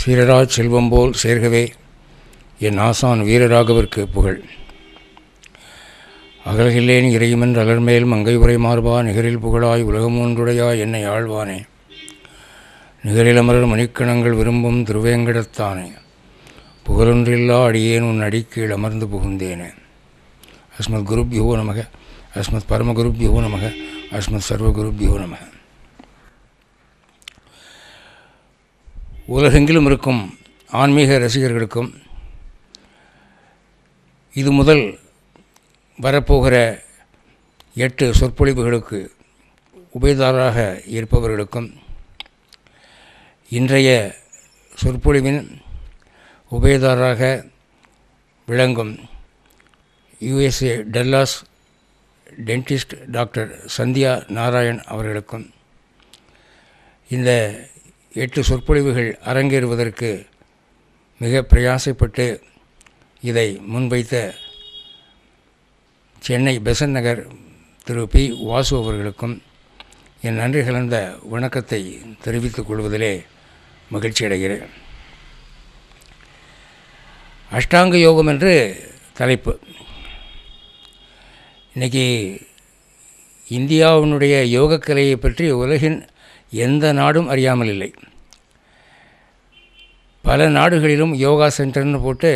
சீரராஜ் செல்வம் போல் சேர்கவே என் ஆசான் வீரராகவிற்கு புகழ் அகல்கில்லேன் இறையுமென் அலர்மேல் மங்கை உரை மாறுபா நிகரில் புகழாய் உலகமூன்றுடையாய் என்னை ஆழ்வானே நிகரிலமரர் மணிக்கணங்கள் விரும்பும் திருவேங்கடத்தானே புகழொன்றில்லா அடியேன் உன் அடிக்கீழ் அமர்ந்து புகுந்தேனே அஸ்மத் குருப்யோ நமக அஸ்மத் பரமகுருப்யோ நமக அஸ்மத் சர்வகுருப்யோ நமக உலகெங்கிலும் இருக்கும் ஆன்மீக ரசிகர்களுக்கும் இது முதல் வரப்போகிற எட்டு சொற்பொழிவுகளுக்கு உபயதாராக இருப்பவர்களுக்கும் இன்றைய சொற்பொழிவின் உபயதாராக விளங்கும் USA Dallas dentist doctor Sandhya Narayan அவர்களுக்கும் இந்த எட்டு சொற்பொழிவுகள் அரங்கேறுவதற்கு மிக பிரயாசைப்பட்டு இதை முன்வைத்த சென்னை பெசன் நகர் திரு பி வாசு அவர்களுக்கும் என் நன்றி கலந்த வணக்கத்தை தெரிவித்துக் கொள்வதிலே மகிழ்ச்சி அடைகிறேன் அஷ்டாங்க யோகம் என்று தலைப்பு இன்றைக்கி இந்தியாவினுடைய யோகக்கலையை பற்றி உலகின் எந்த நாடும் அறியாமல் இல்லை பல நாடுகளிலும் யோகா சென்டர்னு போட்டு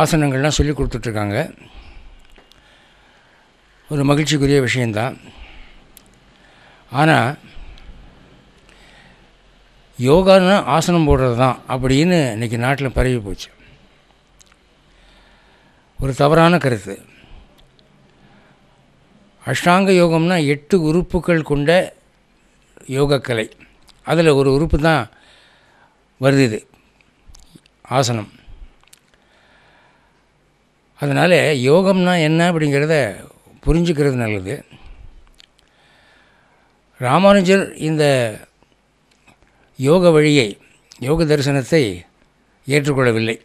ஆசனங்கள்லாம் சொல்லி கொடுத்துட்ருக்காங்க ஒரு மகிழ்ச்சிக்குரிய விஷயந்தான் ஆனால் யோகான்னா ஆசனம் போடுறது தான் அப்படின்னு இன்றைக்கி நாட்டில் பரவி போச்சு ஒரு தவறான கருத்து அஷ்டாங்க யோகம்னா எட்டு உறுப்புகள் கொண்ட யோகக்கலை அதில் ஒரு உறுப்பு தான் வருது இது ஆசனம் அதனால் யோகம்னா என்ன அப்படிங்கிறத புரிஞ்சுக்கிறது நல்லது ராமானுஜர் இந்த யோக வழியை யோக தரிசனத்தை ஏற்றுக்கொள்ளவில்லை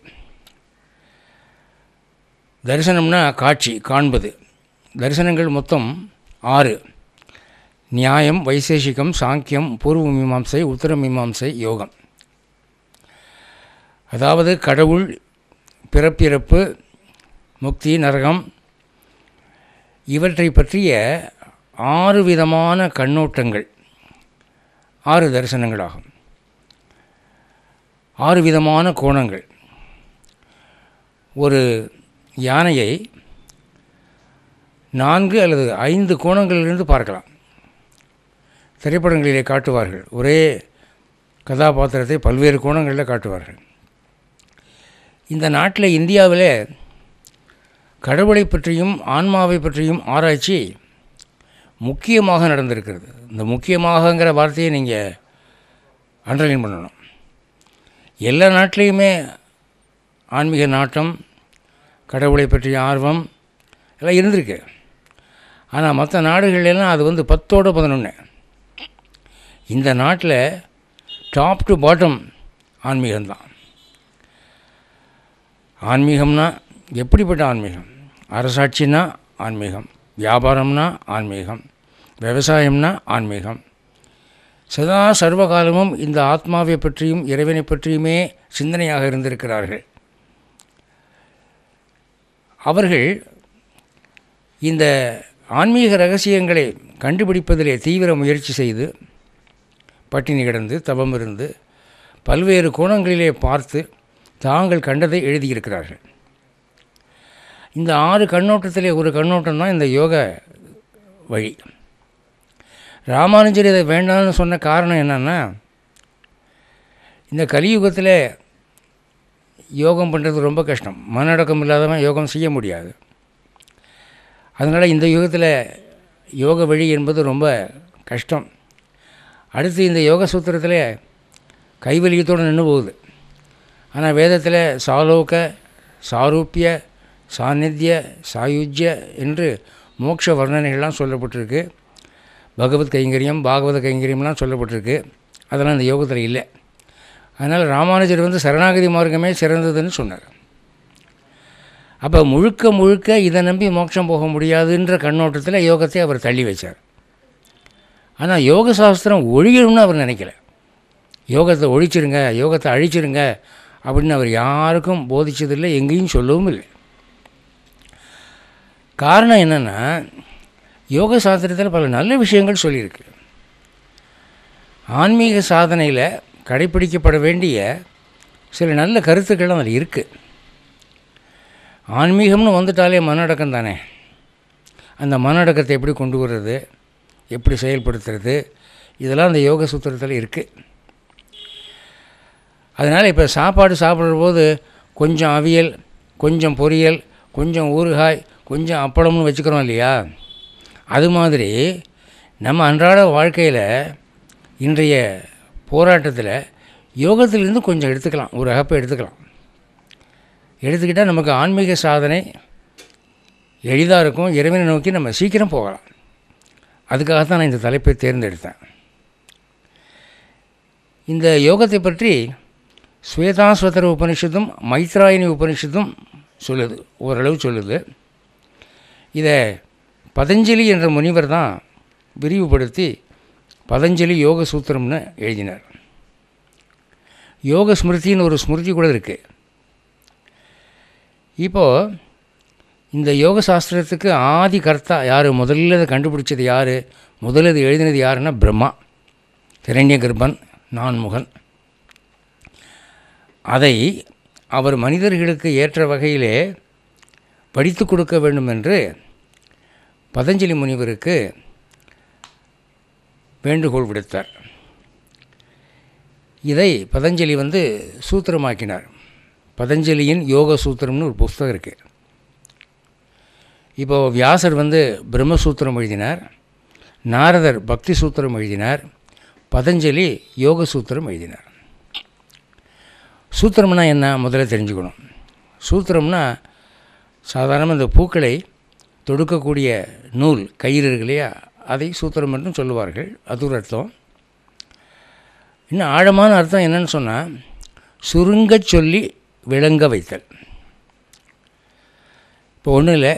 தரிசனம்னா காட்சி காண்பது தரிசனங்கள் மொத்தம் ஆறு நியாயம் வைசேஷிகம் சாங்கியம் பூர்வ மீமாம்சை உத்தர மீமாம்சை யோகம் அதாவது கடவுள் பிறப்பிறப்பு முக்தி நரகம் இவற்றை பற்றிய ஆறு விதமான கண்ணோட்டங்கள் ஆறு தரிசனங்களாகும் ஆறு விதமான கோணங்கள் ஒரு யானையை நான்கு அல்லது ஐந்து கோணங்களிலிருந்து பார்க்கலாம் திரைப்படங்களிலே காட்டுவார்கள் ஒரே கதாபாத்திரத்தை பல்வேறு கோணங்களில் காட்டுவார்கள் இந்த நாட்டில் இந்தியாவில் கடவுளை பற்றியும் ஆன்மாவை பற்றியும் ஆராய்ச்சி முக்கியமாக நடந்திருக்கிறது இந்த முக்கியமாகங்கிற வார்த்தையை நீங்கள் அண்டர்லைன் பண்ணணும் எல்லா நாட்டிலையுமே ஆன்மீக நாட்டம் கடவுளை பற்றிய ஆர்வம் எல்லாம் இருந்திருக்கு ஆனால் மற்ற நாடுகள்லாம் அது வந்து பத்தோடு பதினொன்று இந்த நாட்டில் டாப் டு பாட்டம் ஆன்மீகம்தான் ஆன்மீகம்னா எப்படிப்பட்ட ஆன்மீகம் அரசாட்சினா ஆன்மீகம் வியாபாரம்னா ஆன்மீகம் விவசாயம்னா ஆன்மீகம் சதா சர்வகாலமும் இந்த ஆத்மாவை பற்றியும் இறைவனை பற்றியுமே சிந்தனையாக இருந்திருக்கிறார்கள் அவர்கள் இந்த ஆன்மீக ரகசியங்களை கண்டுபிடிப்பதிலே தீவிர முயற்சி செய்து பட்டினி கிடந்து தவம் இருந்து பல்வேறு கோணங்களிலே பார்த்து தாங்கள் கண்டதை எழுதியிருக்கிறார்கள் இந்த ஆறு கண்ணோட்டத்திலே ஒரு கண்ணோட்டம் தான் இந்த யோக வழி ராமானுஜர் இதை வேண்டாம்னு சொன்ன காரணம் என்னென்னா இந்த கலியுகத்தில் யோகம் பண்ணுறது ரொம்ப கஷ்டம் மனடக்கம் இல்லாதவன் யோகம் செய்ய முடியாது அதனால் இந்த யுகத்தில் யோக வழி என்பது ரொம்ப கஷ்டம் அடுத்து இந்த யோக சூத்திரத்தில் கைவலியத்தோடு நின்று போகுது ஆனால் வேதத்தில் சாலோக சாரூப்பிய சாநித்திய சாயுஜ்ய என்று மோட்ச வர்ணனைகள்லாம் சொல்லப்பட்டிருக்கு பகவத் கைங்கரியம் பாகவத கைங்கரியம்லாம் சொல்லப்பட்டிருக்கு அதெல்லாம் இந்த யோகத்தில் இல்லை அதனால் ராமானுஜர் வந்து சரணாகதி மார்க்கமே சிறந்ததுன்னு சொன்னார் அப்போ முழுக்க முழுக்க இதை நம்பி மோட்சம் போக முடியாதுன்ற கண்ணோட்டத்தில் யோகத்தை அவர் தள்ளி வச்சார் ஆனால் யோக சாஸ்திரம் ஒழியணும்னு அவர் நினைக்கல யோகத்தை ஒழிச்சிருங்க யோகத்தை அழிச்சிருங்க அப்படின்னு அவர் யாருக்கும் போதிச்சதில்லை எங்கேயும் சொல்லவும் இல்லை காரணம் என்னென்னா யோக சாஸ்திரத்தில் பல நல்ல விஷயங்கள் சொல்லியிருக்கு ஆன்மீக சாதனையில் கடைபிடிக்கப்பட வேண்டிய சில நல்ல கருத்துக்கள் அதில் இருக்குது ஆன்மீகம்னு வந்துட்டாலே மனடக்கம் தானே அந்த மனடக்கத்தை எப்படி கொண்டு வர்றது எப்படி செயல்படுத்துறது இதெல்லாம் அந்த யோக சூத்திரத்தில் இருக்குது அதனால் இப்போ சாப்பாடு சாப்பிட்ற போது கொஞ்சம் அவியல் கொஞ்சம் பொரியல் கொஞ்சம் ஊறுகாய் கொஞ்சம் அப்பளம்னு வச்சுக்கிறோம் இல்லையா அது மாதிரி நம்ம அன்றாட வாழ்க்கையில் இன்றைய போராட்டத்தில் யோகத்திலிருந்து கொஞ்சம் எடுத்துக்கலாம் ஒரு அகப்பை எடுத்துக்கலாம் எடுத்துக்கிட்டால் நமக்கு ஆன்மீக சாதனை எளிதாக இருக்கும் இறைவனை நோக்கி நம்ம சீக்கிரம் போகலாம் அதுக்காக தான் நான் இந்த தலைப்பை தேர்ந்தெடுத்தேன் இந்த யோகத்தை பற்றி ஸ்வேதாஸ்வதர உபனிஷத்தும் மைத்ராயணி உபனிஷத்தும் சொல்லுது ஓரளவு சொல்லுது இதை பதஞ்சலி என்ற முனிவர் தான் விரிவுபடுத்தி பதஞ்சலி யோக சூத்திரம்னு எழுதினார் யோக ஸ்மிருதின்னு ஒரு ஸ்மிருதி கூட இருக்குது இப்போது இந்த யோக சாஸ்திரத்துக்கு ஆதி கர்த்தா யார் முதல்ல இதை கண்டுபிடிச்சது யார் முதல்ல இது எழுதினது யாருன்னா பிரம்மா திரண்ய கர்ப்பன் நான்முகன் அதை அவர் மனிதர்களுக்கு ஏற்ற வகையிலே படித்து கொடுக்க வேண்டும் என்று பதஞ்சலி முனிவருக்கு வேண்டுகோள் விடுத்தார் இதை பதஞ்சலி வந்து சூத்திரமாக்கினார் பதஞ்சலியின் யோக சூத்திரம்னு ஒரு புஸ்தகம் இருக்குது இப்போது வியாசர் வந்து பிரம்மசூத்திரம் எழுதினார் நாரதர் பக்தி சூத்திரம் எழுதினார் பதஞ்சலி யோக சூத்திரம் எழுதினார் சூத்திரம்னா என்ன முதல்ல தெரிஞ்சுக்கணும் சூத்திரம்னா சாதாரணமாக இந்த பூக்களை தொடுக்கக்கூடிய நூல் கயிறு இருக்கு இல்லையா அதை சூத்திரம் என்றும் சொல்லுவார்கள் அது ஒரு அர்த்தம் இன்னும் ஆழமான அர்த்தம் என்னன்னு சொன்னால் சுருங்க சொல்லி விளங்க வைத்தல் இப்போ ஒன்றும் இல்லை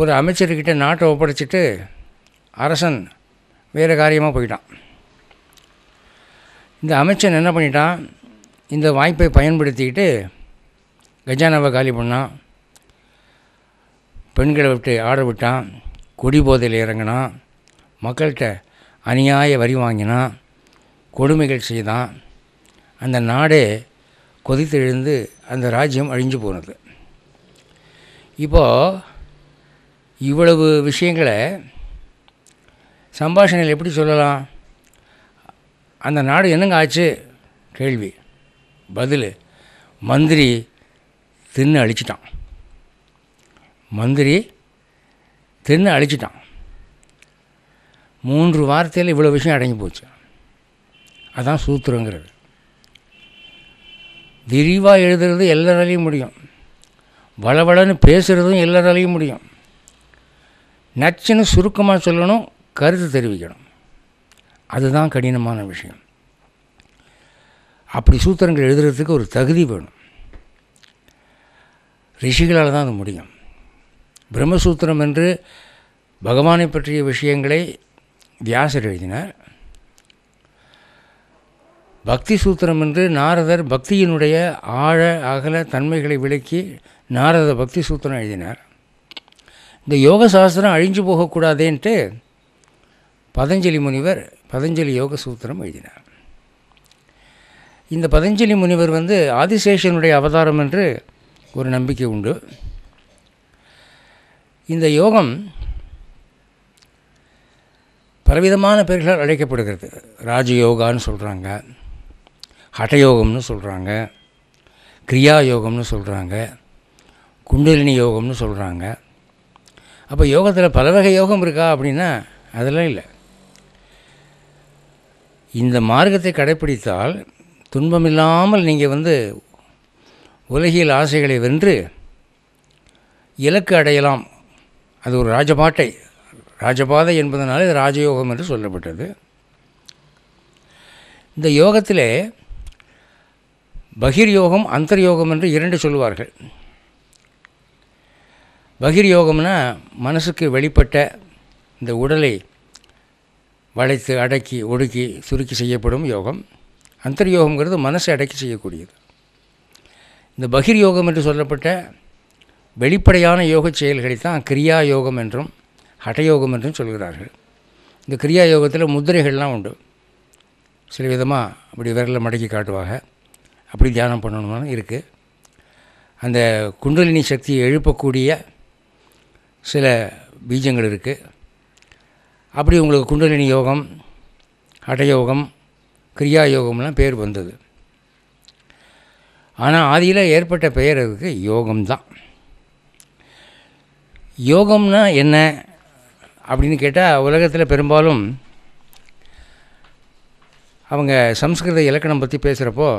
ஒரு அமைச்சர்கிட்ட நாட்டை ஒப்படைச்சிட்டு அரசன் வேறு காரியமாக போயிட்டான் இந்த அமைச்சன் என்ன பண்ணிட்டான் இந்த வாய்ப்பை பயன்படுத்திக்கிட்டு கஜானாவை காலி பண்ணான் பெண்களை விட்டு ஆட விட்டான் கொடி போதையில் இறங்கினான் மக்கள்கிட்ட அநியாய வரி வாங்கினான் கொடுமைகள் செய்தான் அந்த நாடே கொதித்தெழுந்து அந்த ராஜ்யம் அழிஞ்சு போனது இப்போது இவ்வளவு விஷயங்களை சம்பாஷணையில் எப்படி சொல்லலாம் அந்த நாடு என்னங்க ஆச்சு கேள்வி பதில் மந்திரி தின்னு அழிச்சிட்டான் மந்திரி தின்னு அழிச்சிட்டான் மூன்று வார்த்தையில் இவ்வளோ விஷயம் அடங்கி போச்சு அதான் சூத்திரங்கிறது விரிவாக எழுதுறது எல்லாராலையும் முடியும் வளவளன்னு பேசுகிறதும் எல்லாராலையும் முடியும் நச்சுன்னு சுருக்கமாக சொல்லணும் கருத்து தெரிவிக்கணும் அதுதான் கடினமான விஷயம் அப்படி சூத்திரங்கள் எழுதுறதுக்கு ஒரு தகுதி வேணும் ரிஷிகளால் தான் அது முடியும் பிரம்மசூத்திரம் என்று பகவானை பற்றிய விஷயங்களை வியாசர் எழுதினார் பக்தி சூத்திரம் என்று நாரதர் பக்தியினுடைய ஆழ அகல தன்மைகளை விளக்கி நாரத பக்தி சூத்திரம் எழுதினார் இந்த யோக சாஸ்திரம் அழிஞ்சு போகக்கூடாதேன்ட்டு பதஞ்சலி முனிவர் பதஞ்சலி யோக சூத்திரம் எழுதினார் இந்த பதஞ்சலி முனிவர் வந்து ஆதிசேஷனுடைய அவதாரம் என்று ஒரு நம்பிக்கை உண்டு இந்த யோகம் பலவிதமான பெயர்களால் அழைக்கப்படுகிறது ராஜயோகான்னு சொல்கிறாங்க ஹட்டயோகம்னு சொல்கிறாங்க கிரியா யோகம்னு சொல்கிறாங்க குண்டலினி யோகம்னு சொல்கிறாங்க அப்போ யோகத்தில் பல வகை யோகம் இருக்கா அப்படின்னா அதெல்லாம் இல்லை இந்த மார்க்கத்தை கடைப்பிடித்தால் துன்பமில்லாமல் நீங்கள் வந்து உலகியல் ஆசைகளை வென்று இலக்கு அடையலாம் அது ஒரு ராஜபாட்டை ராஜபாதை என்பதனால் இது ராஜயோகம் என்று சொல்லப்பட்டது இந்த யோகத்திலே பகிர்யோகம் அந்தர்யோகம் என்று இரண்டு சொல்லுவார்கள் வகிர் யோகம்னா மனசுக்கு வெளிப்பட்ட இந்த உடலை வளைத்து அடக்கி ஒடுக்கி சுருக்கி செய்யப்படும் யோகம் அந்தர்யோகம்ங்கிறது மனசை அடக்கி செய்யக்கூடியது இந்த பகிர் யோகம் என்று சொல்லப்பட்ட வெளிப்படையான யோக செயல்களை தான் கிரியா யோகம் என்றும் ஹட்டயோகம் என்றும் சொல்கிறார்கள் இந்த கிரியா யோகத்தில் முதிரைகள்லாம் உண்டு சில விதமாக அப்படி விரலை மடக்கி காட்டுவாங்க அப்படி தியானம் பண்ணணும்னு இருக்குது அந்த குண்டலினி சக்தியை எழுப்பக்கூடிய சில பீஜங்கள் இருக்குது அப்படி உங்களுக்கு குண்டலினி யோகம் ஹடயோகம் கிரியா யோகம்லாம் பேர் வந்தது ஆனால் ஆதியில் ஏற்பட்ட பெயர் அதுக்கு யோகம்தான் யோகம்னா என்ன அப்படின்னு கேட்டால் உலகத்தில் பெரும்பாலும் அவங்க சம்ஸ்கிருத இலக்கணம் பற்றி பேசுகிறப்போ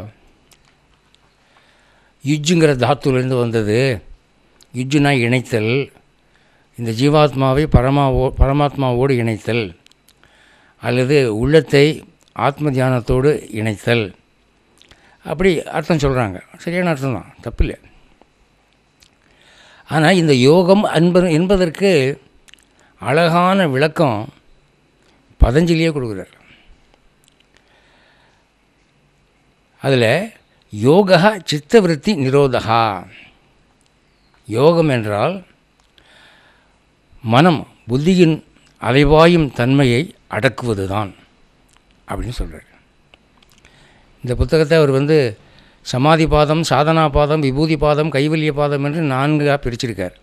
யுஜுங்கிற தாத்துலேருந்து வந்தது யுஜுனா இணைத்தல் இந்த ஜீவாத்மாவை பரமாவோ பரமாத்மாவோடு இணைத்தல் அல்லது உள்ளத்தை ஆத்ம தியானத்தோடு இணைத்தல் அப்படி அர்த்தம் சொல்கிறாங்க சரியான அர்த்தம் தான் தப்பில்லை ஆனால் இந்த யோகம் அன்பது என்பதற்கு அழகான விளக்கம் பதஞ்சலியே கொடுக்குறார் அதில் யோகா சித்தவருத்தி நிரோதகா யோகம் என்றால் மனம் புத்தியின் அலைவாயும் தன்மையை அடக்குவது தான் அப்படின்னு சொல்கிறார் இந்த புத்தகத்தை அவர் வந்து சமாதி பாதம் சாதனா பாதம் விபூதி பாதம் கைவல்ய பாதம் என்று நான்காக பிரிச்சிருக்கார்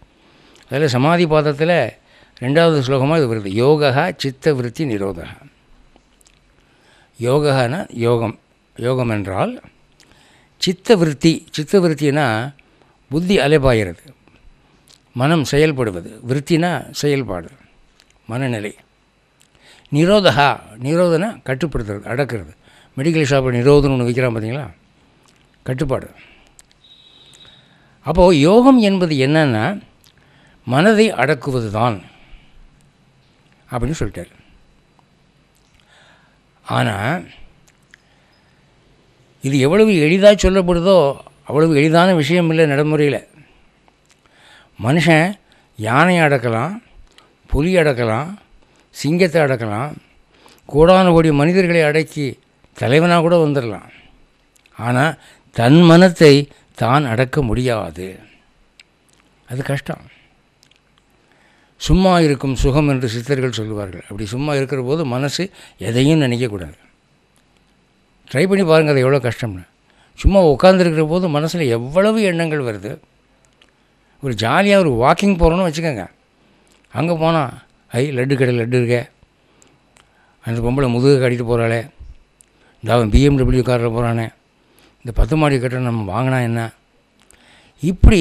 அதில் சமாதி பாதத்தில் ரெண்டாவது ஸ்லோகமாக இது வருது யோகா சித்த விருத்தி நிரோதா யோகான யோகம் யோகம் என்றால் சித்த விருத்தி சித்த விருத்தினா புத்தி அலைபாயிறது மனம் செயல்படுவது விற்த்தினா செயல்பாடு மனநிலை நிரோதகா நிரோதனா கட்டுப்படுத்துறது அடக்கிறது மெடிக்கல் ஷாப்பில் நிரோதனம் ஒன்று வைக்கிறான் பார்த்தீங்களா கட்டுப்பாடு அப்போது யோகம் என்பது என்னென்னா மனதை அடக்குவது தான் அப்படின்னு சொல்லிட்டார் ஆனால் இது எவ்வளவு எளிதாக சொல்லப்படுதோ அவ்வளவு எளிதான விஷயம் இல்லை நடைமுறையில் மனுஷன் யானையை அடக்கலாம் புலி அடக்கலாம் சிங்கத்தை அடக்கலாம் கூடான கோடி மனிதர்களை அடக்கி தலைவனாக கூட வந்துடலாம் ஆனால் தன் மனத்தை தான் அடக்க முடியாது அது கஷ்டம் சும்மா இருக்கும் சுகம் என்று சித்தர்கள் சொல்லுவார்கள் அப்படி சும்மா இருக்கிற போது மனசு எதையும் நினைக்கக்கூடாது ட்ரை பண்ணி பாருங்கள் அது எவ்வளோ கஷ்டம்னு சும்மா உட்காந்துருக்கிற போது மனசில் எவ்வளவு எண்ணங்கள் வருது ஒரு ஜாலியாக ஒரு வாக்கிங் போகிறோன்னு வச்சுக்கோங்க அங்கே போனால் ஐ லட்டு கடை லட்டு இருக்கே அந்த பொம்பளை முதுகு கட்டிட்டு போகிறாளே இந்த அவன் பிஎம்டபிள்யூ காரில் போகிறானே இந்த பத்து மாடி கட்டணம் நம்ம வாங்கினா என்ன இப்படி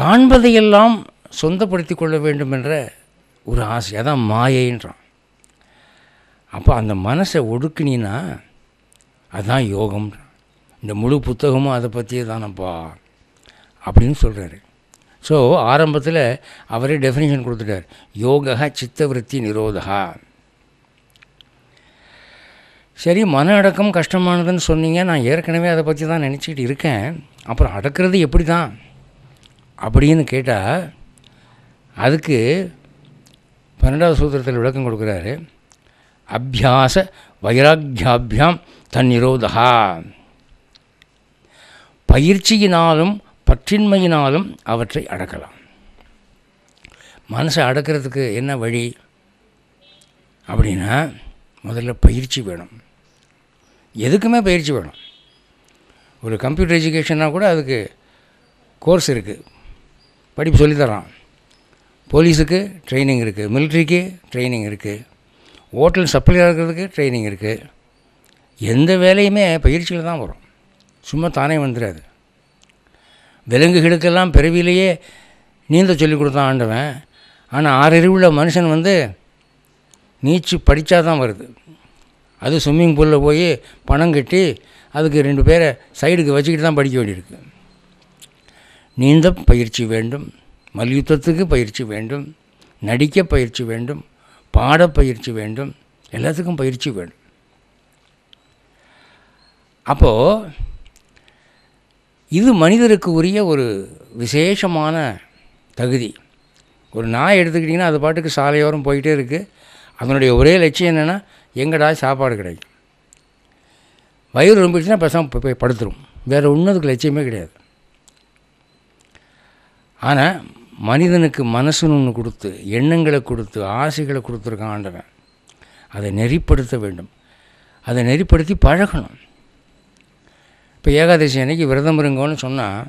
காண்பதையெல்லாம் சொந்தப்படுத்தி கொள்ள வேண்டும் என்ற ஒரு ஆசை அதான் மாயின்றான் அப்போ அந்த மனசை ஒடுக்கினீன்னா அதுதான் யோகம்ன்றான் இந்த முழு புத்தகமும் அதை பற்றியே தானப்பா அப்படின்னு சொல்கிறாரு ஸோ ஆரம்பத்தில் அவரே டெஃபினேஷன் கொடுத்துட்டார் யோகா சித்தவருத்தி நிரோதா சரி மன அடக்கம் கஷ்டமானதுன்னு சொன்னீங்க நான் ஏற்கனவே அதை பற்றி தான் நினச்சிக்கிட்டு இருக்கேன் அப்புறம் அடக்கிறது எப்படி தான் அப்படின்னு கேட்டால் அதுக்கு பன்னெண்டாவது சூத்திரத்தில் விளக்கம் கொடுக்குறாரு அபியாச வைராக்கியாபியாம் தன் நிரோதா பயிற்சியினாலும் பற்றின்மையினாலும் அவற்றை அடக்கலாம் மனசை அடக்கிறதுக்கு என்ன வழி அப்படின்னா முதல்ல பயிற்சி வேணும் எதுக்குமே பயிற்சி வேணும் ஒரு கம்ப்யூட்டர் எஜுகேஷன்னால் கூட அதுக்கு கோர்ஸ் இருக்குது படிப்பு சொல்லித்தரலாம் போலீஸுக்கு ட்ரைனிங் இருக்குது மிலிட்ரிக்கு ட்ரைனிங் இருக்குது ஹோட்டல் சப்ளை ஆகிறதுக்கு ட்ரைனிங் இருக்குது எந்த வேலையுமே பயிற்சியில் தான் வரும் சும்மா தானே வந்துடாது விலங்குகளுக்கெல்லாம் பிறவிலேயே நீந்த சொல்லிக் கொடுத்தான் ஆண்டவன் ஆனால் ஆறறிவுள்ள மனுஷன் வந்து நீச்சு படித்தா தான் வருது அது ஸ்விம்மிங் பூலில் போய் பணம் கட்டி அதுக்கு ரெண்டு பேரை சைடுக்கு வச்சுக்கிட்டு தான் படிக்க வேண்டியிருக்கு நீந்த பயிற்சி வேண்டும் மல்யுத்தத்துக்கு பயிற்சி வேண்டும் நடிக்க பயிற்சி வேண்டும் பாட பயிற்சி வேண்டும் எல்லாத்துக்கும் பயிற்சி வேண்டும் அப்போது இது மனிதருக்கு உரிய ஒரு விசேஷமான தகுதி ஒரு நாய் எடுத்துக்கிட்டிங்கன்னா அது பாட்டுக்கு சாலையோரம் போயிட்டே இருக்குது அதனுடைய ஒரே லட்சியம் என்னென்னா எங்கடா சாப்பாடு கிடைக்கும் வயிறு ரொம்பிடுச்சுன்னா பசங்க போய் படுத்துரும் வேறு ஒன்றும் அதுக்கு லட்சியமே கிடையாது ஆனால் மனிதனுக்கு மனசுன்னு ஒன்று கொடுத்து எண்ணங்களை கொடுத்து ஆசைகளை கொடுத்துருக்கான் ஆண்டவன் அதை நெறிப்படுத்த வேண்டும் அதை நெறிப்படுத்தி பழகணும் இப்போ ஏகாதசி அன்னைக்கு விரதம் இருங்கோன்னு சொன்னால்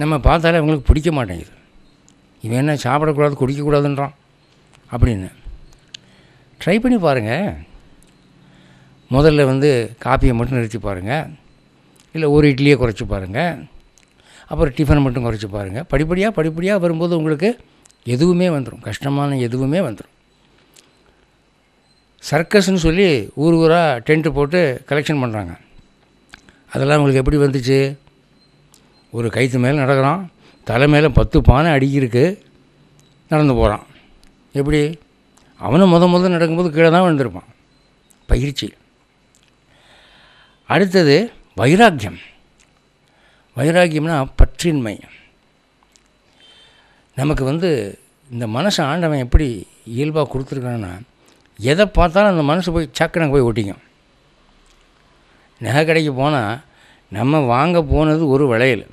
நம்ம பார்த்தாலே அவங்களுக்கு பிடிக்க மாட்டேங்குது இவன் என்ன சாப்பிடக்கூடாது குடிக்கக்கூடாதுன்றான் அப்படின்னு ட்ரை பண்ணி பாருங்கள் முதல்ல வந்து காப்பியை மட்டும் நிறுத்தி பாருங்கள் இல்லை ஒரு இட்லியை குறைச்சி பாருங்கள் அப்புறம் டிஃபன் மட்டும் குறைச்சி பாருங்கள் படிப்படியாக படிப்படியாக வரும்போது உங்களுக்கு எதுவுமே வந்துடும் கஷ்டமான எதுவுமே வந்துடும் சர்க்கஸ்ன்னு சொல்லி ஊர் ஊராக டென்ட்டு போட்டு கலெக்ஷன் பண்ணுறாங்க அதெல்லாம் உங்களுக்கு எப்படி வந்துச்சு ஒரு கயிற்று மேலே நடக்கிறான் தலை மேலே பத்து பானை அடிக்கிருக்கு நடந்து போகிறான் எப்படி அவனும் முத முதல் நடக்கும்போது கீழே தான் விழுந்திருப்பான் பயிற்சி அடுத்தது வைராக்கியம் வைராக்கியம்னா பற்றின்மை நமக்கு வந்து இந்த மனசை ஆண்டவன் எப்படி இயல்பாக கொடுத்துருக்கான்னா எதை பார்த்தாலும் அந்த மனசு போய் சக்கனங்க போய் ஒட்டிக்கும் நகை கடைக்கு போனால் நம்ம வாங்க போனது ஒரு வளையல்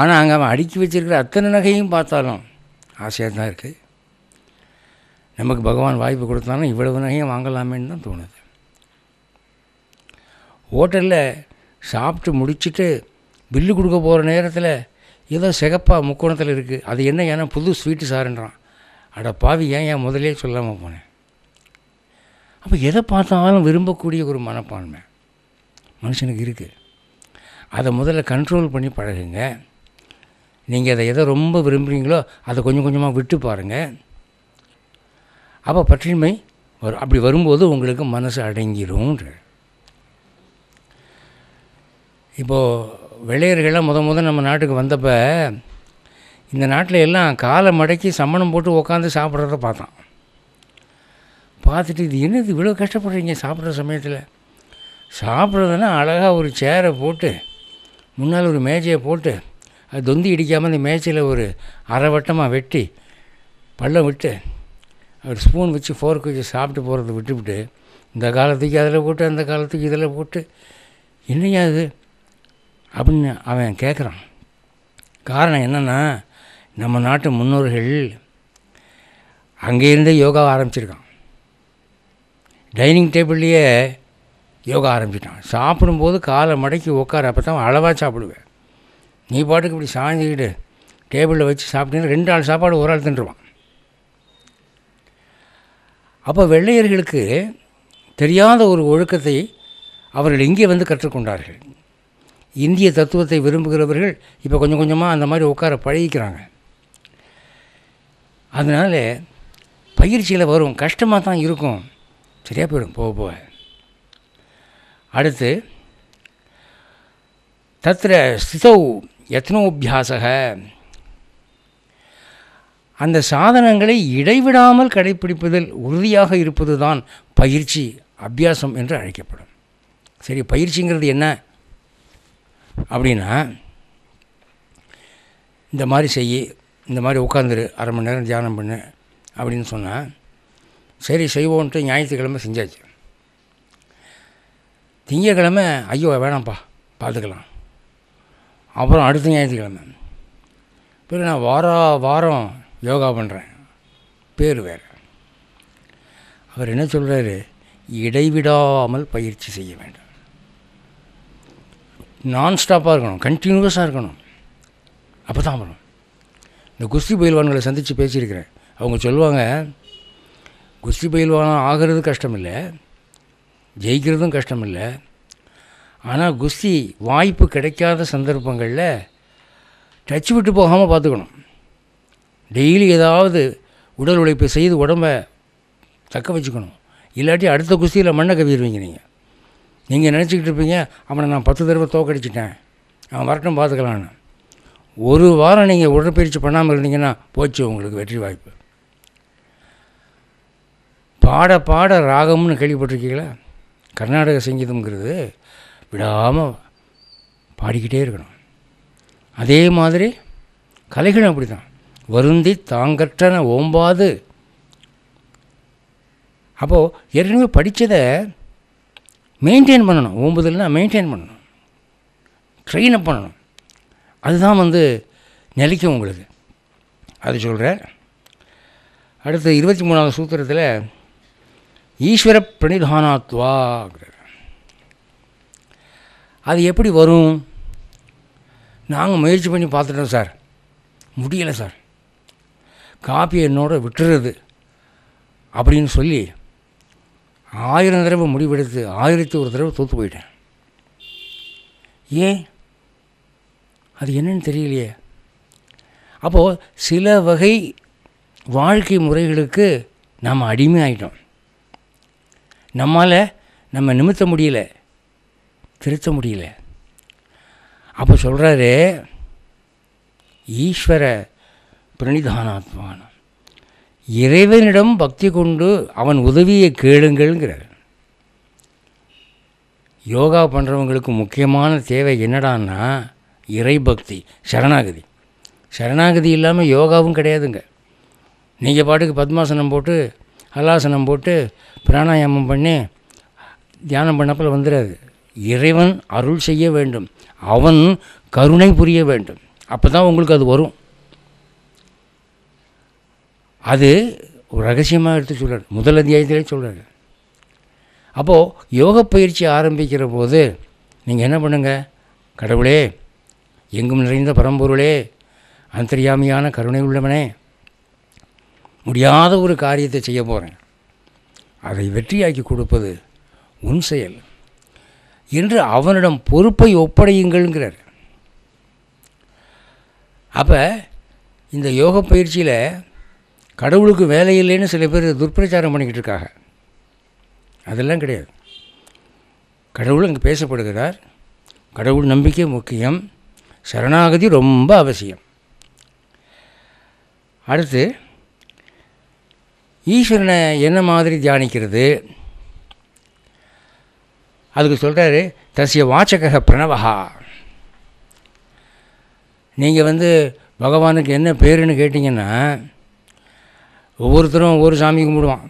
ஆனால் அங்கே அவன் அடுக்கி வச்சுருக்கிற அத்தனை நகையும் பார்த்தாலும் ஆசையாக தான் இருக்குது நமக்கு பகவான் வாய்ப்பு கொடுத்தாலும் இவ்வளவு நகையும் வாங்கலாமேன்னு தான் தோணுது ஹோட்டலில் சாப்பிட்டு முடிச்சுட்டு பில்லு கொடுக்க போகிற நேரத்தில் ஏதோ சிகப்பாக முக்கோணத்தில் இருக்குது அது என்ன ஏன்னா புது ஸ்வீட்டு சாருன்றான் அட பாவி ஏன் ஏன் முதலே சொல்லாமல் போனேன் அப்போ எதை பார்த்தாலும் விரும்பக்கூடிய ஒரு மனப்பான்மை மனுஷனுக்கு இருக்குது அதை முதல்ல கண்ட்ரோல் பண்ணி பழகுங்க நீங்கள் அதை எதை ரொம்ப விரும்புகிறீங்களோ அதை கொஞ்சம் கொஞ்சமாக விட்டு பாருங்கள் அப்போ பற்றின்மை வரும் அப்படி வரும்போது உங்களுக்கு மனசு அடங்கிடும்ன்ற இப்போது வெள்ளையர்கள்லாம் முத முத நம்ம நாட்டுக்கு வந்தப்போ இந்த நாட்டில் எல்லாம் காலை மடக்கி சம்மணம் போட்டு உக்காந்து சாப்பிட்றத பார்த்தான் பார்த்துட்டு இது என்னது இவ்வளோ கஷ்டப்படுறீங்க சாப்பிட்ற சமயத்தில் சாப்பிட்றதுனா அழகாக ஒரு சேரை போட்டு முன்னால் ஒரு மேஜையை போட்டு அது தொந்தி இடிக்காமல் அந்த மேஜையில் ஒரு அரை வட்டமாக வெட்டி பள்ளம் விட்டு ஒரு ஸ்பூன் வச்சு ஃபோர்க் வச்சு சாப்பிட்டு போகிறத விட்டுவிட்டு இந்த காலத்துக்கு அதில் போட்டு அந்த காலத்துக்கு இதில் போட்டு என்னையா அது அப்படின்னு அவன் கேட்குறான் காரணம் என்னென்னா நம்ம நாட்டு முன்னோர்கள் அங்கேருந்தே யோகாவை ஆரம்பிச்சிருக்கான் டைனிங் டேபிள்லேயே யோகா ஆரம்பிச்சிட்டான் சாப்பிடும்போது காலை மடக்கி உட்கார அப்போ தான் அளவாக சாப்பிடுவேன் நீ பாட்டுக்கு இப்படி சாஞ்சிக்கிட்டு டேபிளில் வச்சு சாப்பிட்டீங்க ரெண்டு ஆள் சாப்பாடு ஒரு ஆள் தின்றுவான் அப்போ வெள்ளையர்களுக்கு தெரியாத ஒரு ஒழுக்கத்தை அவர்கள் இங்கே வந்து கற்றுக்கொண்டார்கள் இந்திய தத்துவத்தை விரும்புகிறவர்கள் இப்போ கொஞ்சம் கொஞ்சமாக அந்த மாதிரி உட்கார பழகிக்கிறாங்க அதனால் பயிற்சியில் வரும் கஷ்டமாக தான் இருக்கும் சரியாக போயிடும் போக போக அடுத்து தத்திர ஸ்திதௌ யத்னோபியாசக அந்த சாதனங்களை இடைவிடாமல் கடைபிடிப்பதில் உறுதியாக இருப்பது தான் பயிற்சி அபியாசம் என்று அழைக்கப்படும் சரி பயிற்சிங்கிறது என்ன அப்படின்னா இந்த மாதிரி செய்யி இந்த மாதிரி உட்காந்துரு அரை மணி நேரம் தியானம் பண்ணு அப்படின்னு சொன்னால் சரி செய்வோன்ட்டு ஞாயிற்றுக்கிழமை செஞ்சாச்சு திங்கக்கிழமை ஐயோ வேணாம்ப்பா பார்த்துக்கலாம் அப்புறம் அடுத்த ஞாயிற்றுக்கிழமை பிறகு நான் வாரா வாரம் யோகா பண்ணுறேன் பேர் வேறு அவர் என்ன சொல்கிறாரு இடைவிடாமல் பயிற்சி செய்ய வேண்டும் நான் ஸ்டாப்பாக இருக்கணும் கண்டினியூஸாக இருக்கணும் அப்போ தான் வரும் இந்த குஸ்தி பயில்வான்களை சந்தித்து பேசியிருக்கிறேன் அவங்க சொல்லுவாங்க குஸ்தி பயில்வானம் ஆகிறது கஷ்டமில்லை ஜெயிக்கிறதும் கஷ்டம் இல்லை ஆனால் குஸ்தி வாய்ப்பு கிடைக்காத சந்தர்ப்பங்களில் டச் விட்டு போகாமல் பார்த்துக்கணும் டெய்லி ஏதாவது உடல் உழைப்பு செய்து உடம்ப தக்க வச்சுக்கணும் இல்லாட்டி அடுத்த குஸ்தியில் மண்ணை கவிடுவீங்க நீங்கள் நீங்கள் நினச்சிக்கிட்டு இருப்பீங்க அவனை நான் பத்து தடவை தோக்கடிச்சிட்டேன் அவன் வரட்டும் பார்த்துக்கலான்னு ஒரு வாரம் நீங்கள் உடற்பயிற்சி பண்ணாமல் இருந்தீங்கன்னா போச்சு உங்களுக்கு வெற்றி வாய்ப்பு பாட பாட ராகம்னு கேள்விப்பட்டிருக்கீங்களா கர்நாடக சங்கீதம்ங்கிறது விடாமல் பாடிக்கிட்டே இருக்கணும் அதே மாதிரி கலைகளும் அப்படி தான் வருந்தி தாங்கற்றன ஓம்பாது அப்போது ஏற்கனவே படித்ததை மெயின்டைன் பண்ணணும் ஓம்புதல்னா மெயின்டைன் பண்ணணும் ட்ரெயின் பண்ணணும் அதுதான் வந்து நிலைக்கும் உங்களுக்கு அது சொல்கிறேன் அடுத்து இருபத்தி மூணாவது சூத்திரத்தில் ஈஸ்வர பிரணிதானாத்வாங்கிறார் அது எப்படி வரும் நாங்கள் முயற்சி பண்ணி பார்த்துட்டோம் சார் முடியலை சார் காப்பி என்னோட விட்டுறது அப்படின்னு சொல்லி ஆயிரம் தடவை முடிவெடுத்து ஆயிரத்தி ஒரு தடவை தோற்று போயிட்டேன் ஏன் அது என்னன்னு தெரியலையே அப்போது சில வகை வாழ்க்கை முறைகளுக்கு நாம் அடிமை ஆகிட்டோம் நம்மால் நம்ம நிமித்த முடியல திருத்த முடியல அப்போ சொல்கிறாரு ஈஸ்வர பிரணிதானாத்மான இறைவனிடம் பக்தி கொண்டு அவன் உதவியை கேளுங்கள்ங்கிறார் யோகா பண்ணுறவங்களுக்கு முக்கியமான தேவை என்னடான்னா இறை பக்தி சரணாகதி சரணாகதி இல்லாமல் யோகாவும் கிடையாதுங்க நீங்கள் பாட்டுக்கு பத்மாசனம் போட்டு ஹலாசனம் போட்டு பிராணாயாமம் பண்ணி தியானம் பண்ணப்பில் வந்துடாது இறைவன் அருள் செய்ய வேண்டும் அவன் கருணை புரிய வேண்டும் அப்போ தான் உங்களுக்கு அது வரும் அது ரகசியமாக எடுத்து சொல்கிறார் முதல் அத்தியாயத்திலே சொல்கிறார் அப்போது யோக பயிற்சி ஆரம்பிக்கிற போது நீங்கள் என்ன பண்ணுங்கள் கடவுளே எங்கும் நிறைந்த பரம்பொருளே அந்தர்யாமியான கருணை உள்ளவனே முடியாத ஒரு காரியத்தை செய்ய போகிறேன் அதை வெற்றியாக்கி கொடுப்பது உன் செயல் என்று அவனிடம் பொறுப்பை ஒப்படையுங்கள்ங்கிறார் அப்போ இந்த யோக பயிற்சியில் கடவுளுக்கு வேலை இல்லைன்னு சில பேர் துர்பிரச்சாரம் பண்ணிக்கிட்டு இருக்காங்க அதெல்லாம் கிடையாது கடவுள் அங்கே பேசப்படுகிறார் கடவுள் நம்பிக்கை முக்கியம் சரணாகதி ரொம்ப அவசியம் அடுத்து ஈஸ்வரனை என்ன மாதிரி தியானிக்கிறது அதுக்கு சொல்கிறாரு தசிய வாச்சக பிரணவஹா நீங்கள் வந்து பகவானுக்கு என்ன பேருன்னு கேட்டிங்கன்னா ஒவ்வொருத்தரும் ஒவ்வொரு சாமி கும்பிடுவான்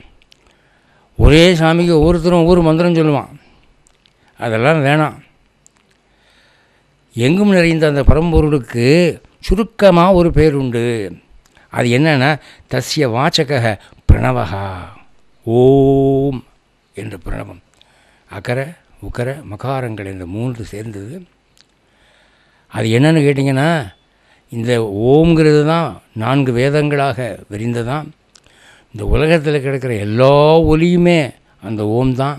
ஒரே சாமிக்கு ஒவ்வொருத்தரும் ஒவ்வொரு மந்திரம் சொல்லுவான் அதெல்லாம் வேணாம் எங்கும் நிறைந்த அந்த பரம்பொருளுக்கு சுருக்கமாக ஒரு பேர் உண்டு அது என்னென்னா தசிய வாச்சக பிரணவகா ஓம் என்ற பிரணவம் அக்கர உக்கர மகாரங்கள் இந்த மூன்று சேர்ந்தது அது என்னென்னு கேட்டிங்கன்னா இந்த ஓம்ங்கிறது தான் நான்கு வேதங்களாக விரிந்ததான் இந்த உலகத்தில் கிடக்கிற எல்லா ஒலியுமே அந்த ஓம் தான்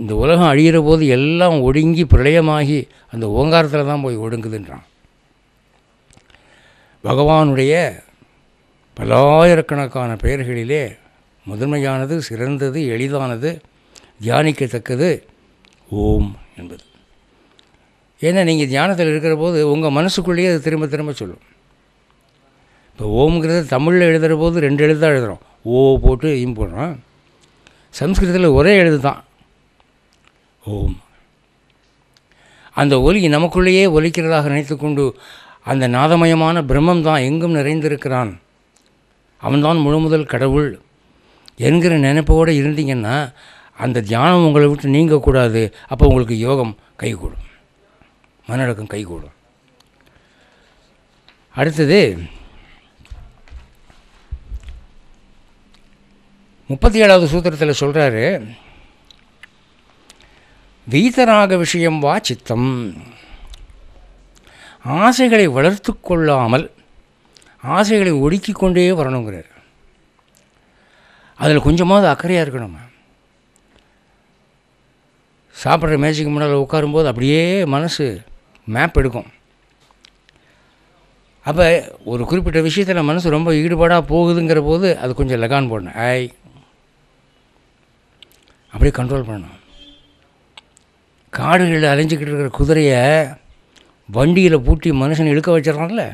இந்த உலகம் அழிகிற போது எல்லாம் ஒடுங்கி பிரளயமாகி அந்த ஓங்காரத்தில் தான் போய் ஒடுங்குதுன்றான் பகவானுடைய பல்லாயிரக்கணக்கான பெயர்களிலே முதன்மையானது சிறந்தது எளிதானது தியானிக்கத்தக்கது ஓம் என்பது ஏன்னா நீங்கள் தியானத்தில் இருக்கிற போது உங்கள் மனசுக்குள்ளேயே அது திரும்ப திரும்ப சொல்லும் இப்போ ஓம்ங்கிறத தமிழில் எழுதுகிற போது ரெண்டு எழுதாக தான் எழுதுகிறோம் ஓ போட்டு இம் போடுறோம் சம்ஸ்கிருதத்தில் ஒரே எழுது தான் ஓம் அந்த ஒலி நமக்குள்ளேயே ஒலிக்கிறதாக நினைத்து கொண்டு அந்த நாதமயமான பிரம்மம் தான் எங்கும் நிறைந்திருக்கிறான் அவன்தான் முழு முதல் கடவுள் என்கிற நினைப்போடு இருந்தீங்கன்னா அந்த தியானம் உங்களை விட்டு நீங்கக்கூடாது அப்போ உங்களுக்கு யோகம் கைகூடும் மனடக்கம் கைகூடும் அடுத்தது முப்பத்தி ஏழாவது சூத்திரத்தில் சொல்கிறாரு வீதராக விஷயம் வா சித்தம் ஆசைகளை வளர்த்து கொள்ளாமல் ஆசைகளை ஒடுக்கி கொண்டே வரணுங்கிறார் அதில் கொஞ்சமாவது அக்கறையாக இருக்கணும் சாப்பிட்ற மேஜிக்கு முன்னால் உட்காரும்போது அப்படியே மனசு மேப் எடுக்கும் அப்போ ஒரு குறிப்பிட்ட விஷயத்தில் மனசு ரொம்ப ஈடுபாடாக போகுதுங்கிற போது அது கொஞ்சம் லெகான் போடணும் ஐ அப்படியே கண்ட்ரோல் பண்ணணும் காடுகளில் அலைஞ்சிக்கிட்டு இருக்கிற குதிரையை வண்டியில் பூட்டி மனுஷன் இழுக்க வச்சிடறான்ல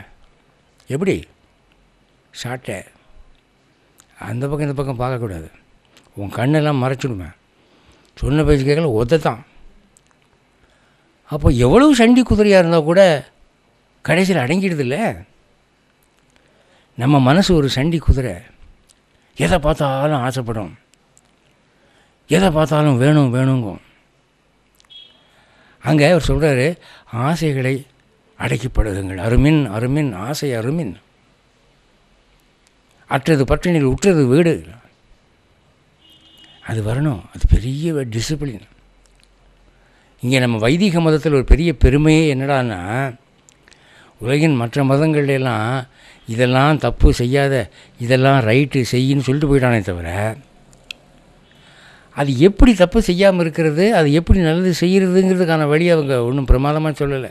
எப்படி சாட்டை அந்த பக்கம் இந்த பக்கம் பார்க்கக்கூடாது உன் கண்ணெல்லாம் மறைச்சிடுமே சொன்ன பேச்சு கேட்கல ஒத்தத்தான் அப்போ எவ்வளவு சண்டி குதிரையாக இருந்தால் கூட கடைசியில் அடங்கிடுதில்ல நம்ம மனசு ஒரு சண்டி குதிரை எதை பார்த்தாலும் ஆசைப்படும் எதை பார்த்தாலும் வேணும் வேணுங்கும் அங்கே அவர் சொல்கிறாரு ஆசைகளை அடக்கிப்படுதுங்கள் அருமின் அருமின் ஆசை அருமின் அற்றது பட்டினில் உற்றது வீடு அது வரணும் அது பெரிய டிசிப்ளின் இங்கே நம்ம வைதிக மதத்தில் ஒரு பெரிய பெருமையே என்னடான்னா உலகின் மற்ற மதங்கள்லாம் இதெல்லாம் தப்பு செய்யாத இதெல்லாம் ரைட்டு செய்யின்னு சொல்லிட்டு போயிட்டானே தவிர அது எப்படி தப்பு செய்யாமல் இருக்கிறது அது எப்படி நல்லது செய்கிறதுங்கிறதுக்கான வழி அவங்க ஒன்றும் பிரமாதமாக சொல்லலை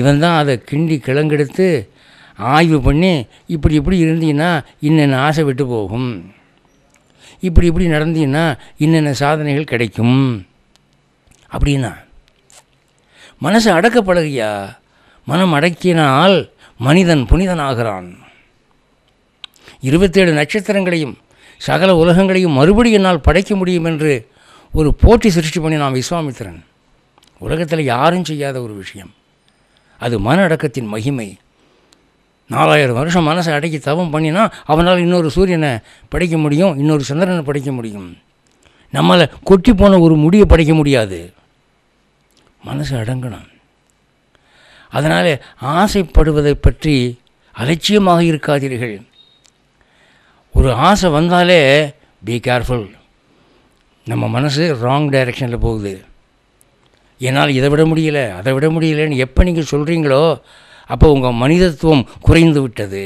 இவன் தான் அதை கிண்டி கிளங்கெடுத்து ஆய்வு பண்ணி இப்படி இப்படி இருந்தீங்கன்னா இன்னென்ன ஆசை விட்டு போகும் இப்படி இப்படி நடந்தீங்கன்னா இன்னென்ன சாதனைகள் கிடைக்கும் அப்படின்னா மனசு அடக்கப்படுகையா மனம் அடக்கினால் மனிதன் புனிதன் ஆகிறான் இருபத்தேழு நட்சத்திரங்களையும் சகல உலகங்களையும் மறுபடியும் என்னால் படைக்க முடியும் என்று ஒரு போட்டி சிருஷ்டி பண்ணி நான் விஸ்வாமித்திரன் உலகத்தில் யாரும் செய்யாத ஒரு விஷயம் அது மன அடக்கத்தின் மகிமை நாலாயிரம் வருஷம் மனசை அடக்கி தவம் பண்ணினா அவனால் இன்னொரு சூரியனை படைக்க முடியும் இன்னொரு சந்திரனை படைக்க முடியும் நம்மளை கொட்டி போன ஒரு முடியை படைக்க முடியாது மனசு அடங்கணும் அதனால் ஆசைப்படுவதை பற்றி அலட்சியமாக இருக்காதீர்கள் ஒரு ஆசை வந்தாலே பி கேர்ஃபுல் நம்ம மனசு ராங் டைரக்ஷனில் போகுது என்னால் இதை விட முடியலை அதை விட முடியலைன்னு எப்போ நீங்கள் சொல்கிறீங்களோ அப்போ உங்கள் மனிதத்துவம் குறைந்து விட்டது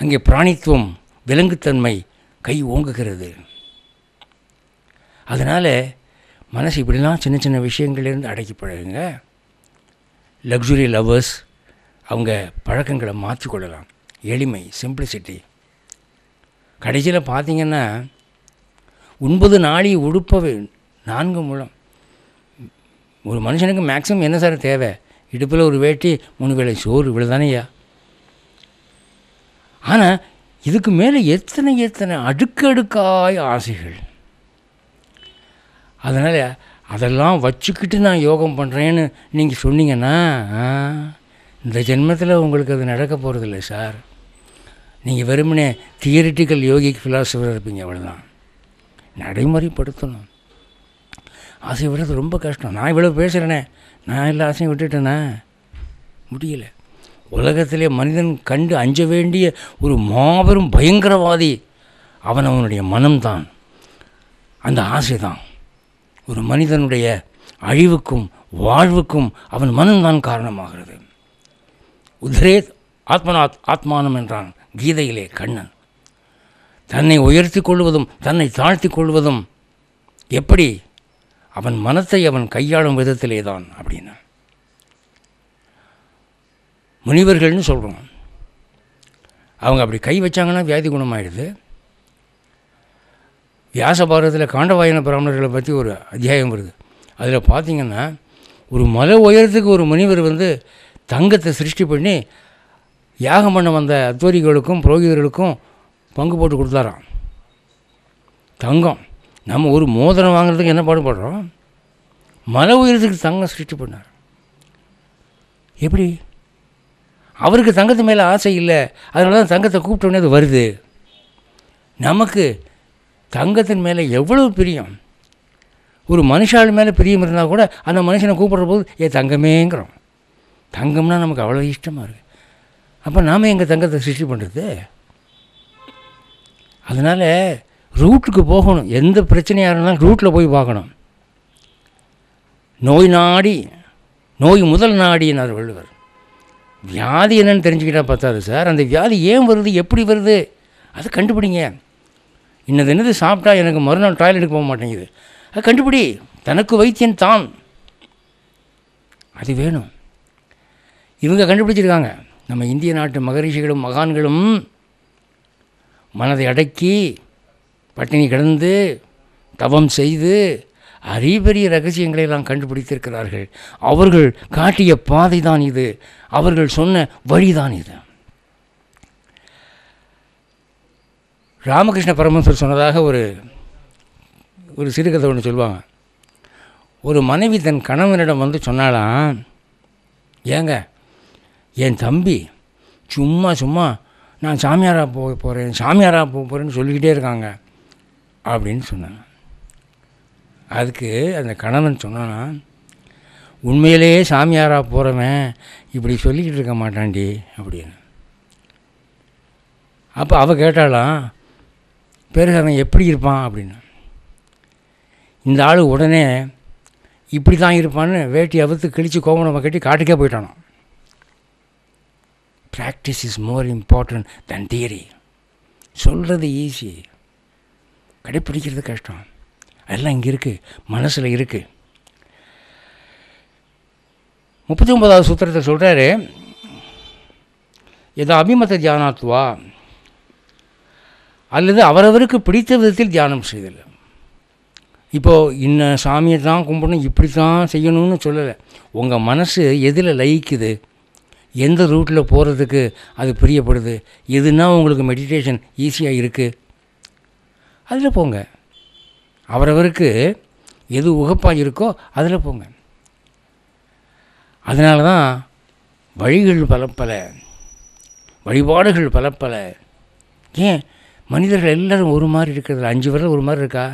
அங்கே பிராணித்துவம் விலங்குத்தன்மை கை ஓங்குகிறது அதனால் மனசு இப்படிலாம் சின்ன சின்ன விஷயங்கள்லேருந்து அடக்கி பழகுங்க லக்ஸுரி லவ்வர்ஸ் அவங்க பழக்கங்களை மாற்றிக்கொள்ளலாம் எளிமை சிம்பிளிசிட்டி கடைசியில் பார்த்திங்கன்னா ஒன்பது நாளி உடுப்பவை நான்கு மூலம் ஒரு மனுஷனுக்கு மேக்ஸிமம் என்ன சார் தேவை இடுப்பில் ஒரு வேட்டி மூணு வேலை சோறு இவ்வளோ தானேயா ஆனால் இதுக்கு மேலே எத்தனை எத்தனை அடுக்கடுக்காய ஆசைகள் அதனால் அதெல்லாம் வச்சுக்கிட்டு நான் யோகம் பண்ணுறேன்னு நீங்கள் சொன்னீங்கன்னா இந்த ஜென்மத்தில் உங்களுக்கு அது நடக்க போகிறதில்ல சார் நீங்கள் வெறுமனே தியரிட்டிக்கல் யோகிக் ஃபிலாசபர் இருப்பீங்க அவ்வளோதான் நடைமுறைப்படுத்தணும் ஆசை விடுறது ரொம்ப கஷ்டம் நான் இவ்வளோ பேசுகிறேனே நான் எல்லா ஆசையும் விட்டுட்டேண்ணா முடியலை உலகத்திலே மனிதன் கண்டு அஞ்ச வேண்டிய ஒரு மாபெரும் பயங்கரவாதி அவன் அவனுடைய மனம்தான் அந்த ஆசை தான் ஒரு மனிதனுடைய அழிவுக்கும் வாழ்வுக்கும் அவன் மனம்தான் காரணமாகிறது உதரேத் ஆத்மநாத் ஆத்மானம் என்றான் கீதையிலே கண்ணன் தன்னை உயர்த்தி கொள்வதும் தன்னை தாழ்த்தி கொள்வதும் எப்படி அவன் மனத்தை அவன் கையாளும் விதத்திலே தான் அப்படின்னா முனிவர்கள்னு சொல்கிறோம் அவங்க அப்படி கை வச்சாங்கன்னா வியாதி குணமாயிடுது வியாச பாரதத்தில் காண்டவாயன பிராமணர்களை பற்றி ஒரு அத்தியாயம் வருது அதில் பார்த்திங்கன்னா ஒரு மல உயரத்துக்கு ஒரு முனிவர் வந்து தங்கத்தை சிருஷ்டி பண்ணி யாகம் பண்ண வந்த அத்வரிகளுக்கும் புரோகிதர்களுக்கும் பங்கு போட்டு கொடுத்தாரான் தங்கம் நம்ம ஒரு மோதிரம் வாங்குறதுக்கு என்ன பாடுபடுறோம் மலை உயிரத்துக்கு தங்கம் சிருஷ்டி பண்ணார் எப்படி அவருக்கு தங்கத்து மேலே ஆசை இல்லை அதனால தான் தங்கத்தை கூப்பிட்டோன்னே அது வருது நமக்கு தங்கத்தின் மேலே எவ்வளோ பிரியம் ஒரு மனுஷாள் மேலே பிரியம் இருந்தால் கூட அந்த மனுஷனை கூப்பிட்ற போது ஏ தங்கமேங்கிறோம் தங்கம்னால் நமக்கு அவ்வளோ இஷ்டமாக இருக்குது அப்போ நாம் எங்கள் தங்கத்தை சிருஷ்டி பண்ணுறது அதனால் ரூட்டுக்கு போகணும் எந்த பிரச்சனையாக இருந்தாலும் ரூட்டில் போய் பார்க்கணும் நோய் நாடி நோய் முதல் நாடினார் வள்ளுவர் வியாதி என்னன்னு தெரிஞ்சுக்கிட்டால் பார்த்தாது சார் அந்த வியாதி ஏன் வருது எப்படி வருது அதை கண்டுபிடிங்க இன்னது என்னது சாப்பிட்டா எனக்கு மறுநாள் டாய்லெட்டுக்கு போக மாட்டேங்குது அது கண்டுபிடி தனக்கு வைத்தியன் தான் அது வேணும் இவங்க கண்டுபிடிச்சிருக்காங்க நம்ம இந்திய நாட்டு மகரிஷிகளும் மகான்களும் மனதை அடக்கி பட்டினி கிடந்து தவம் செய்து அரிய பெரிய ரகசியங்களை எல்லாம் கண்டுபிடித்திருக்கிறார்கள் அவர்கள் காட்டிய பாதை தான் இது அவர்கள் சொன்ன வழிதான் இது ராமகிருஷ்ண பரமசர் சொன்னதாக ஒரு ஒரு சிறுகதை ஒன்று சொல்லுவாங்க ஒரு மனைவி தன் கணவனிடம் வந்து சொன்னாலாம் ஏங்க என் தம்பி சும்மா சும்மா நான் சாமியாராக போக போகிறேன் சாமியாராக போக போகிறேன்னு சொல்லிக்கிட்டே இருக்காங்க அப்படின்னு சொன்னாங்க அதுக்கு அந்த கணவன் சொன்னான்னா உண்மையிலேயே சாமியாராக போகிறவன் இப்படி சொல்லிக்கிட்டு இருக்க மாட்டான்டி அப்படின்னு அப்போ அவள் கேட்டாலாம் பிறகு அவன் எப்படி இருப்பான் அப்படின்னு இந்த ஆள் உடனே இப்படி தான் இருப்பான்னு வேட்டி அவுத்து கிழித்து கோவணமாக கட்டி காட்டுக்கே போயிட்டானான் ப்ராக்டிஸ் இஸ் மோர் இம்பார்ட்டன்ட் தன் தியரி சொல்கிறது ஈஸி கடைப்பிடிக்கிறது கஷ்டம் அதெல்லாம் இங்கே இருக்குது மனசில் இருக்குது முப்பத்தி ஒன்பதாவது சூத்திரத்தை சொல்கிறாரு எதோ அபிமத தியானாத்துவா அல்லது அவரவருக்கு பிடித்த விதத்தில் தியானம் செய்தல் இப்போது இன்ன சாமியை தான் கும்பிடணும் இப்படி தான் செய்யணும்னு சொல்லலை உங்கள் மனசு எதில் லயிக்குது எந்த ரூட்டில் போகிறதுக்கு அது பிரியப்படுது எதுனா உங்களுக்கு மெடிடேஷன் ஈஸியாக இருக்குது அதில் போங்க அவரவருக்கு எது உகப்பாக இருக்கோ அதில் போங்க அதனால தான் வழிகள் பல பல வழிபாடுகள் பல பல ஏன் மனிதர்கள் எல்லோரும் ஒரு மாதிரி இருக்கிறது அஞ்சு பேரில் ஒரு மாதிரி இருக்கா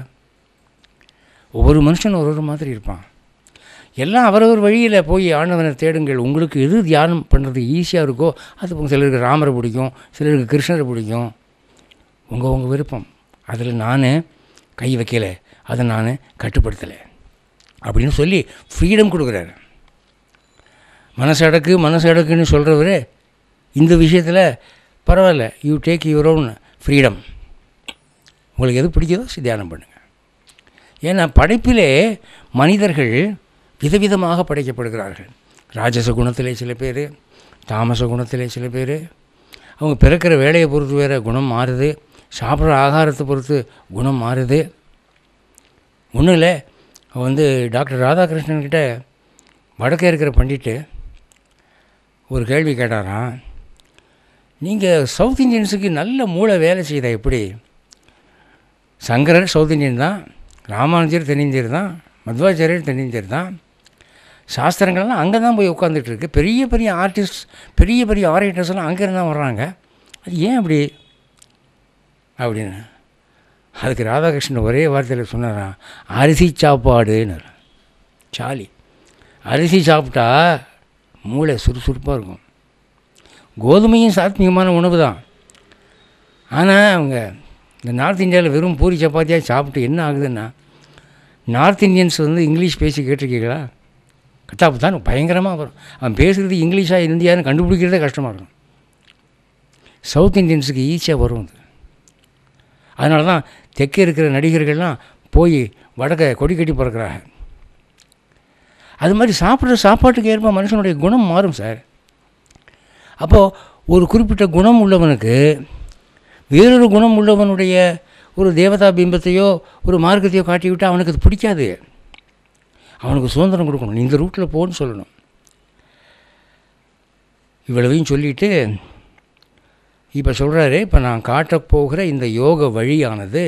ஒவ்வொரு மனுஷன் ஒரு ஒரு மாதிரி இருப்பான் எல்லாம் அவரவர் வழியில் போய் ஆண்டவனை தேடுங்கள் உங்களுக்கு எது தியானம் பண்ணுறது ஈஸியாக இருக்கோ அது சிலருக்கு ராமரை பிடிக்கும் சிலருக்கு கிருஷ்ணரை பிடிக்கும் உங்கள் உங்கள் விருப்பம் அதில் நான் கை வைக்கலை அதை நான் கட்டுப்படுத்தலை அப்படின்னு சொல்லி ஃப்ரீடம் கொடுக்குறாரு மனசடக்கு மனசு அடக்குன்னு சொல்கிறவர் இந்த விஷயத்தில் பரவாயில்ல you take your own freedom உங்களுக்கு எது பிடிக்கதோ தியானம் பண்ணுங்கள் ஏன்னா படைப்பிலே மனிதர்கள் விதவிதமாக படைக்கப்படுகிறார்கள் ராஜச குணத்திலே சில பேர் தாமச குணத்திலே சில பேர் அவங்க பிறக்கிற வேலையை பொறுத்து வேறு குணம் மாறுது சாப்பிட்ற ஆகாரத்தை பொறுத்து குணம் மாறுது ஒன்றும் இல்லை வந்து டாக்டர் ராதாகிருஷ்ணன்கிட்ட வடக்கே இருக்கிற பண்டிட்டு ஒரு கேள்வி கேட்டாராம் நீங்கள் சவுத் இந்தியன்ஸுக்கு நல்ல மூளை வேலை செய்த எப்படி சங்கரர் சவுத் இந்தியன் தான் ராமானுஜர் தென்னிந்தியர் தான் மத்வாச்சாரியர் தென்னிந்தியர் தான் சாஸ்திரங்கள்லாம் அங்கே தான் போய் உட்காந்துட்டு இருக்கு பெரிய பெரிய ஆர்டிஸ்ட் பெரிய பெரிய ஆரேட்டர்ஸ்லாம் அங்கேருந்து தான் வர்றாங்க அது ஏன் அப்படி அப்படின்னு அதுக்கு ராதாகிருஷ்ணன் ஒரே வார்த்தையில் சொன்னாராம் அரிசி சாப்பாடுன்னு சாலி அரிசி சாப்பிட்டா மூளை சுறுசுறுப்பாக இருக்கும் கோதுமையும் சாத்மிகமான உணவு தான் ஆனால் அவங்க இந்த நார்த் இந்தியாவில் வெறும் பூரி சப்பாத்தியாக சாப்பிட்டு என்ன ஆகுதுன்னா நார்த் இந்தியன்ஸ் வந்து இங்கிலீஷ் பேசி கேட்டிருக்கீங்களா கட்டாப்பு தான் பயங்கரமாக வரும் அவன் பேசுகிறது இங்கிலீஷாக இந்தியான்னு கண்டுபிடிக்கிறதே கஷ்டமாக இருக்கும் சவுத் இந்தியன்ஸுக்கு ஈஸியாக வரும் அது அதனால தான் தெற்கே இருக்கிற நடிகர்கள்லாம் போய் வடக்க கொடி கட்டி பிறக்கிறாங்க அது மாதிரி சாப்பிட்ற சாப்பாட்டுக்கு ஏற்ப மனுஷனுடைய குணம் மாறும் சார் அப்போது ஒரு குறிப்பிட்ட குணம் உள்ளவனுக்கு வேறொரு குணம் உள்ளவனுடைய ஒரு தேவதா பிம்பத்தையோ ஒரு மார்க்கத்தையோ காட்டிவிட்டால் அவனுக்கு அது பிடிக்காது அவனுக்கு சுதந்திரம் கொடுக்கணும் இந்த ரூட்டில் போன்னு சொல்லணும் இவ்வளவையும் சொல்லிவிட்டு இப்போ சொல்கிறாரு இப்போ நான் காட்டப்போகிற இந்த யோக வழியானது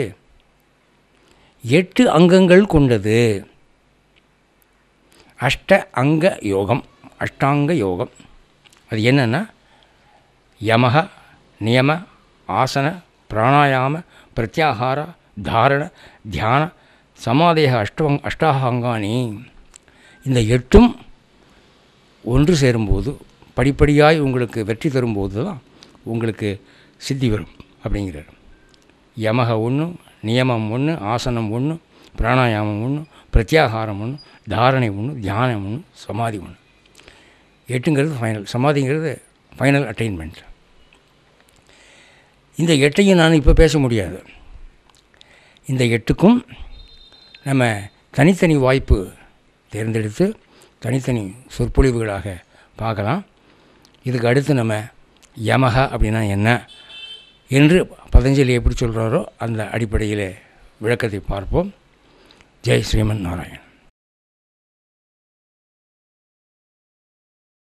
எட்டு அங்கங்கள் கொண்டது அஷ்ட அங்க யோகம் அஷ்டாங்க யோகம் அது என்னென்னா யமக நியம ஆசன பிராணாயாம பிரத்யாகார தாரண தியான சமாதேக அஷ்டவங் அஷ்டாகாங்கானி இந்த எட்டும் ஒன்று சேரும்போது படிப்படியாய் உங்களுக்கு வெற்றி தரும்போது தான் உங்களுக்கு சித்தி வரும் அப்படிங்கிறார் யமக ஒன்று நியமம் ஒன்று ஆசனம் ஒன்று பிராணாயாமம் ஒன்று பிரத்யாகாரம் ஒன்று தாரணை ஒன்று தியானம் ஒன்று சமாதி ஒன்று எட்டுங்கிறது ஃபைனல் சமாதிங்கிறது ஃபைனல் அட்டைன்மெண்ட் இந்த எட்டையும் நான் இப்போ பேச முடியாது இந்த எட்டுக்கும் நம்ம தனித்தனி வாய்ப்பு தேர்ந்தெடுத்து தனித்தனி சொற்பொழிவுகளாக பார்க்கலாம் இதுக்கு அடுத்து நம்ம யமஹா அப்படின்னா என்ன என்று பதஞ்சலி எப்படி சொல்கிறாரோ அந்த அடிப்படையில் விளக்கத்தை பார்ப்போம் ஜெய் ஸ்ரீமன் நாராயண்